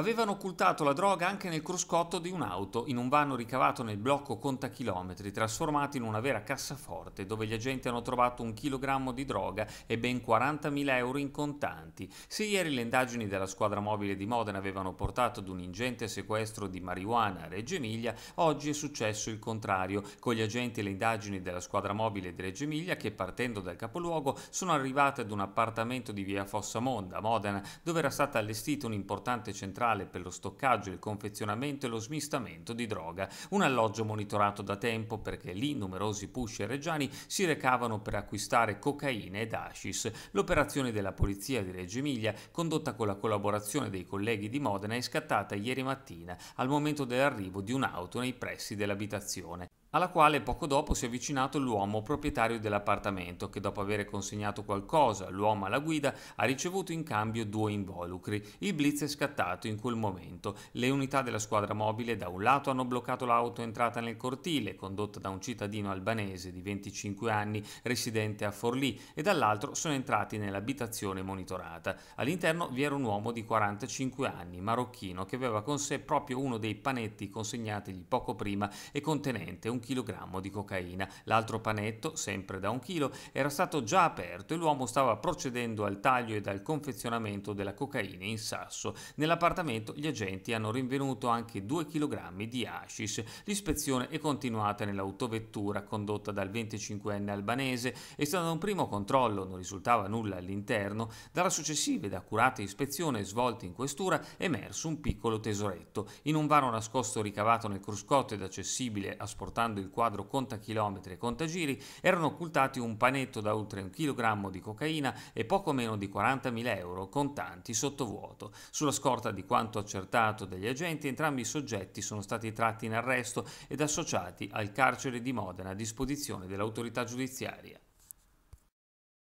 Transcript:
Avevano occultato la droga anche nel cruscotto di un'auto, in un vano ricavato nel blocco contachilometri, trasformato in una vera cassaforte, dove gli agenti hanno trovato un chilogrammo di droga e ben 40.000 euro in contanti. Se ieri le indagini della squadra mobile di Modena avevano portato ad un ingente sequestro di marijuana a Reggio Emilia, oggi è successo il contrario, con gli agenti e le indagini della squadra mobile di Reggio Emilia che, partendo dal capoluogo, sono arrivate ad un appartamento di via Fossa Fossamonda, Modena, dove era stata allestita un'importante centrale centrale per lo stoccaggio, il confezionamento e lo smistamento di droga, un alloggio monitorato da tempo perché lì numerosi pusher reggiani si recavano per acquistare cocaina ed hashish. L'operazione della polizia di Reggio Emilia, condotta con la collaborazione dei colleghi di Modena, è scattata ieri mattina al momento dell'arrivo di un'auto nei pressi dell'abitazione alla quale poco dopo si è avvicinato l'uomo proprietario dell'appartamento che dopo aver consegnato qualcosa all'uomo alla guida ha ricevuto in cambio due involucri. Il blitz è scattato in quel momento. Le unità della squadra mobile da un lato hanno bloccato l'auto entrata nel cortile condotta da un cittadino albanese di 25 anni residente a Forlì e dall'altro sono entrati nell'abitazione monitorata. All'interno vi era un uomo di 45 anni marocchino che aveva con sé proprio uno dei panetti consegnatigli poco prima e contenente un un chilogrammo di cocaina. L'altro panetto, sempre da un chilo, era stato già aperto e l'uomo stava procedendo al taglio ed al confezionamento della cocaina in sasso. Nell'appartamento gli agenti hanno rinvenuto anche 2 kg di hashish. L'ispezione è continuata nell'autovettura condotta dal 25enne albanese e stato un primo controllo non risultava nulla all'interno, dalla successiva ed accurata ispezione svolta in questura è emerso un piccolo tesoretto. In un vano nascosto ricavato nel cruscotto ed accessibile asportando usando il quadro contachilometri e contagiri, erano occultati un panetto da oltre un chilogrammo di cocaina e poco meno di 40.000 euro contanti sottovuoto. Sulla scorta di quanto accertato dagli agenti, entrambi i soggetti sono stati tratti in arresto ed associati al carcere di Modena a disposizione dell'autorità giudiziaria.